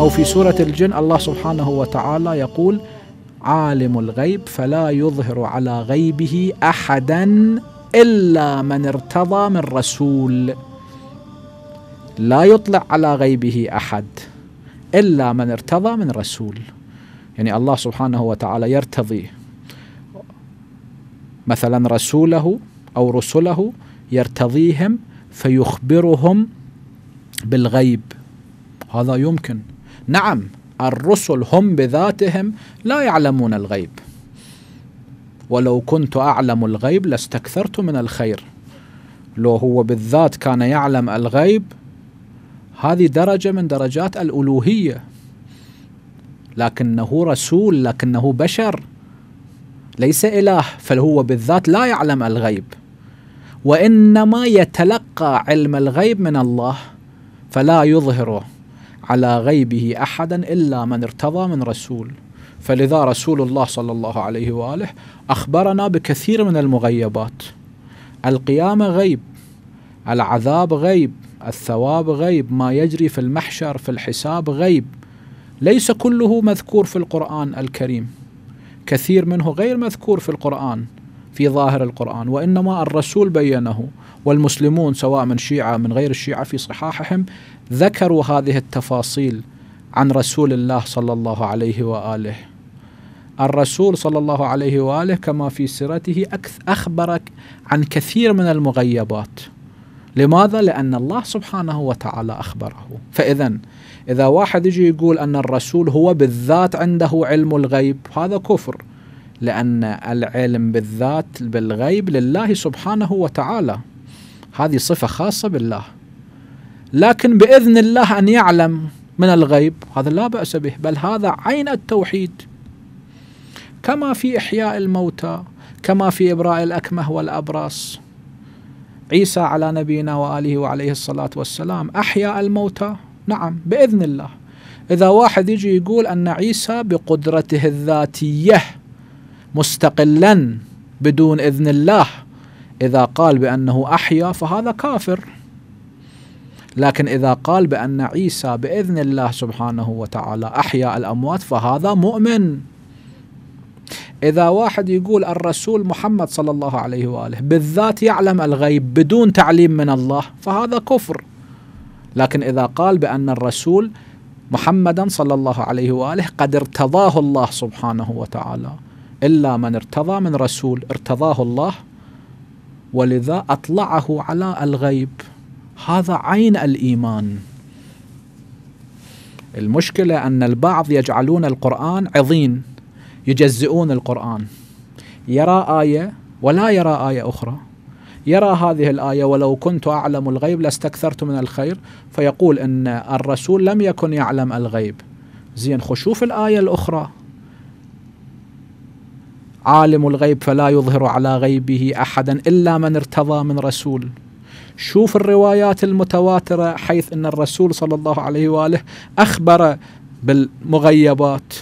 أو في سورة الجن الله سبحانه وتعالى يقول عالم الغيب فلا يظهر على غيبه أحدا إلا من ارتضى من رسول لا يطلع على غيبه أحد إلا من ارتضى من رسول يعني الله سبحانه وتعالى يرتضي مثلا رسوله أو رسله يرتضيهم فيخبرهم بالغيب هذا يمكن نعم الرسل هم بذاتهم لا يعلمون الغيب ولو كنت أعلم الغيب لاستكثرت من الخير لو هو بالذات كان يعلم الغيب هذه درجة من درجات الألوهية لكنه رسول لكنه بشر ليس إله فهو بالذات لا يعلم الغيب وإنما يتلقى علم الغيب من الله فلا يظهره على غيبه أحدا إلا من ارتضى من رسول فلذا رسول الله صلى الله عليه واله اخبرنا بكثير من المغيبات القيامه غيب العذاب غيب الثواب غيب ما يجري في المحشر في الحساب غيب ليس كله مذكور في القران الكريم كثير منه غير مذكور في القران في ظاهر القرآن وإنما الرسول بينه والمسلمون سواء من شيعة من غير الشيعة في صحاحهم ذكروا هذه التفاصيل عن رسول الله صلى الله عليه واله الرسول صلى الله عليه واله كما في سيرته اخبرك عن كثير من المغيبات لماذا؟ لأن الله سبحانه وتعالى أخبره فإذا إذا واحد يجي يقول أن الرسول هو بالذات عنده علم الغيب هذا كفر لأن العلم بالذات بالغيب لله سبحانه وتعالى هذه صفة خاصة بالله لكن بإذن الله أن يعلم من الغيب هذا لا بأس به بل هذا عين التوحيد كما في إحياء الموتى كما في إبراء الأكمه والأبرص عيسى على نبينا وآله وعليه الصلاة والسلام أحيا الموتى نعم بإذن الله إذا واحد يجي يقول أن عيسى بقدرته الذاتية مستقلا بدون إذن الله إذا قال بأنه أحيا فهذا كافر لكن إذا قال بأن عيسى بإذن الله سبحانه وتعالى أحيا الأموات فهذا مؤمن إذا واحد يقول الرسول محمد صلى الله عليه وآله بالذات يعلم الغيب بدون تعليم من الله فهذا كفر لكن إذا قال بأن الرسول محمدا صلى الله عليه وآله قد ارتضاه الله سبحانه وتعالى إلا من ارتضى من رسول ارتضاه الله ولذا أطلعه على الغيب هذا عين الإيمان المشكلة أن البعض يجعلون القرآن عظين يجزئون القرآن يرى آية ولا يرى آية أخرى يرى هذه الآية ولو كنت أعلم الغيب لاستكثرت من الخير فيقول أن الرسول لم يكن يعلم الغيب زين خشوف الآية الأخرى عالم الغيب فلا يظهر على غيبه أحدا إلا من ارتضى من رسول شوف الروايات المتواترة حيث أن الرسول صلى الله عليه وآله أخبر بالمغيبات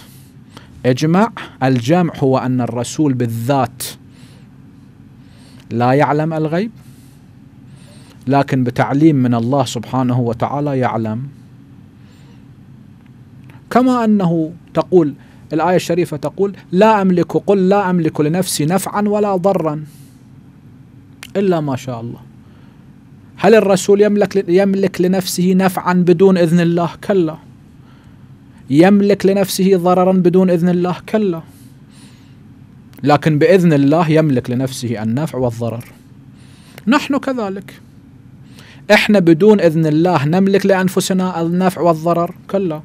اجمع الجمع هو أن الرسول بالذات لا يعلم الغيب لكن بتعليم من الله سبحانه وتعالى يعلم كما أنه تقول الآية الشريفة تقول لا أملك قل لا أملك لنفسي نفعا ولا ضرا إلا ما شاء الله هل الرسول يملك يملك لنفسه نفعا بدون اذن الله؟ كلا. يملك لنفسه ضررا بدون اذن الله؟ كلا. لكن باذن الله يملك لنفسه النفع والضرر. نحن كذلك. احنا بدون اذن الله نملك لانفسنا النفع والضرر؟ كلا.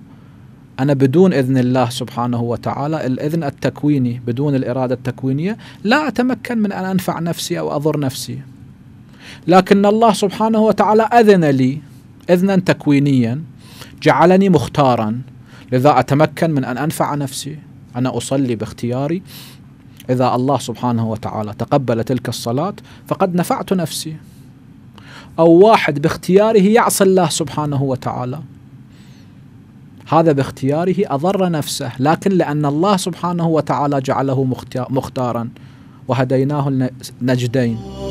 أنا بدون إذن الله سبحانه وتعالى الإذن التكويني بدون الإرادة التكوينية لا أتمكن من أن أنفع نفسي أو أضر نفسي لكن الله سبحانه وتعالى أذن لي إذنا تكوينيا جعلني مختارا لذا أتمكن من أن أنفع نفسي أنا أصلي باختياري إذا الله سبحانه وتعالى تقبل تلك الصلاة فقد نفعت نفسي أو واحد باختياره يعصي الله سبحانه وتعالى هذا باختياره أضر نفسه لكن لأن الله سبحانه وتعالى جعله مختارا وهديناه النجدين